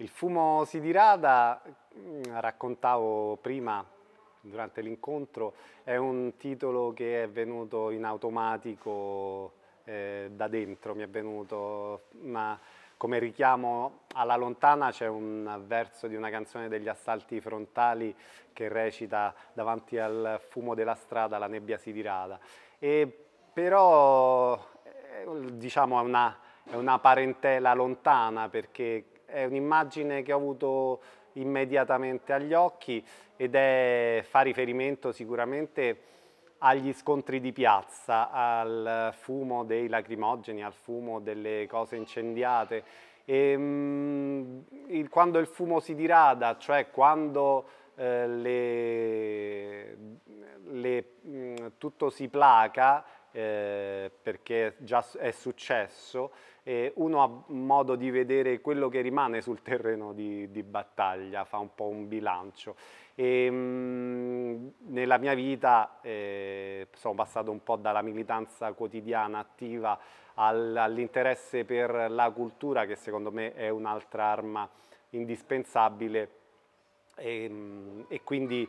Il fumo si dirada, mm, raccontavo prima durante l'incontro, è un titolo che è venuto in automatico eh, da dentro, mi è venuto ma come richiamo alla lontana c'è un verso di una canzone degli assalti frontali che recita davanti al fumo della strada la nebbia si dirada. E però eh, diciamo è una, è una parentela lontana perché è un'immagine che ho avuto immediatamente agli occhi ed è, fa riferimento sicuramente agli scontri di piazza, al fumo dei lacrimogeni, al fumo delle cose incendiate. E, ehm, mh, il, quando il fumo si dirada, cioè quando eh, le, le, mh, mm, tutto si placa, eh, perché già è successo, e uno ha modo di vedere quello che rimane sul terreno di, di battaglia, fa un po' un bilancio. E, ehm, mh, nella mia vita eh, sono passato un po' dalla militanza quotidiana attiva all, all'interesse per la cultura, che secondo me è un'altra arma indispensabile, e, ehm, mh, e quindi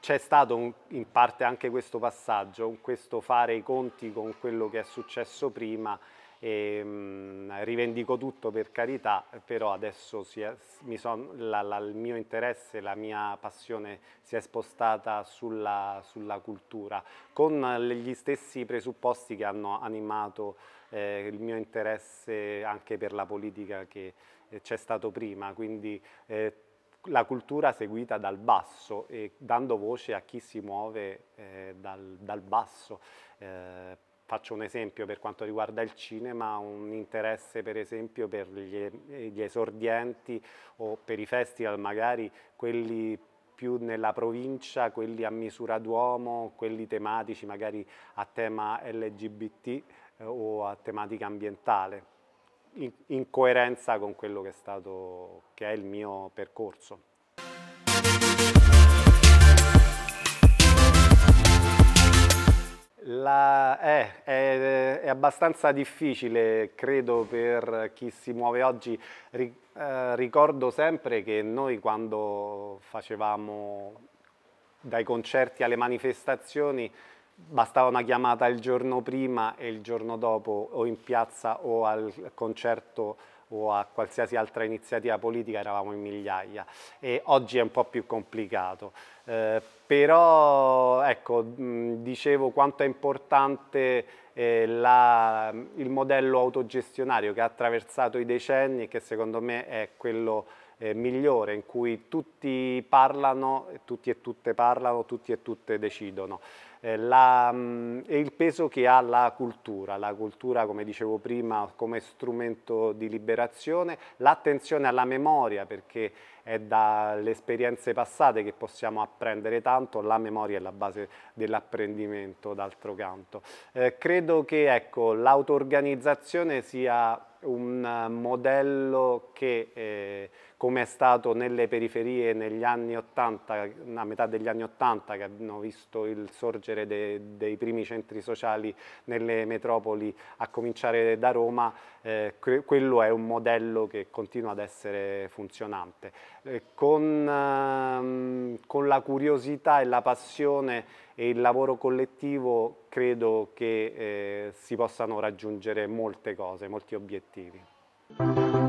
c'è stato un, in parte anche questo passaggio, questo fare i conti con quello che è successo prima e, ehm, mh, rivendico tutto per carità, però adesso è, mi son, la, la, il mio interesse, la mia passione si è spostata sulla, sulla cultura, con gli stessi presupposti che hanno animato eh, il mio interesse anche per la politica che eh, c'è stato prima, quindi eh, la cultura seguita dal basso e dando voce a chi si muove eh, dal, dal, basso. Eh, faccio un esempio per quanto riguarda il cinema, un interesse per esempio per gli, gli esordienti o per i festival magari quelli più nella provincia, quelli a misura d'uomo, quelli tematici magari a tema LGBT eh, o a tematica ambientale in, in coerenza con quello che è stato, che è il mio percorso. La, eh, è, è, abbastanza difficile, credo, per chi si muove oggi. Ri, eh, ricordo sempre che noi quando facevamo dai concerti alle manifestazioni bastava una chiamata il giorno prima e il giorno dopo o in piazza o al concerto o a qualsiasi altra iniziativa politica eravamo in migliaia e oggi è un po' più complicato. Eh, però ecco, mh, dicevo quanto è importante eh, la, il modello autogestionario che ha attraversato i decenni e che secondo me è quello eh, migliore in cui tutti parlano, tutti e tutte parlano, tutti e tutte decidono. Eh, la, mm, e il peso che ha la cultura, la cultura come dicevo prima come strumento di liberazione, l'attenzione alla memoria perché è dalle esperienze passate che possiamo apprendere tanto, la memoria è la base dell'apprendimento d'altro canto. Eh, credo che ecco, l'auto-organizzazione sia un eh, modello che, eh, come è stato nelle periferie negli anni 80, a metà degli anni 80, che hanno visto il sorgere de, dei primi centri sociali nelle metropoli, a cominciare da Roma, eh, quello è un modello che continua ad essere funzionante. Eh, con, ehm, con la curiosità e la passione e il lavoro collettivo credo che eh, si possano raggiungere molte cose, molti obiettivi.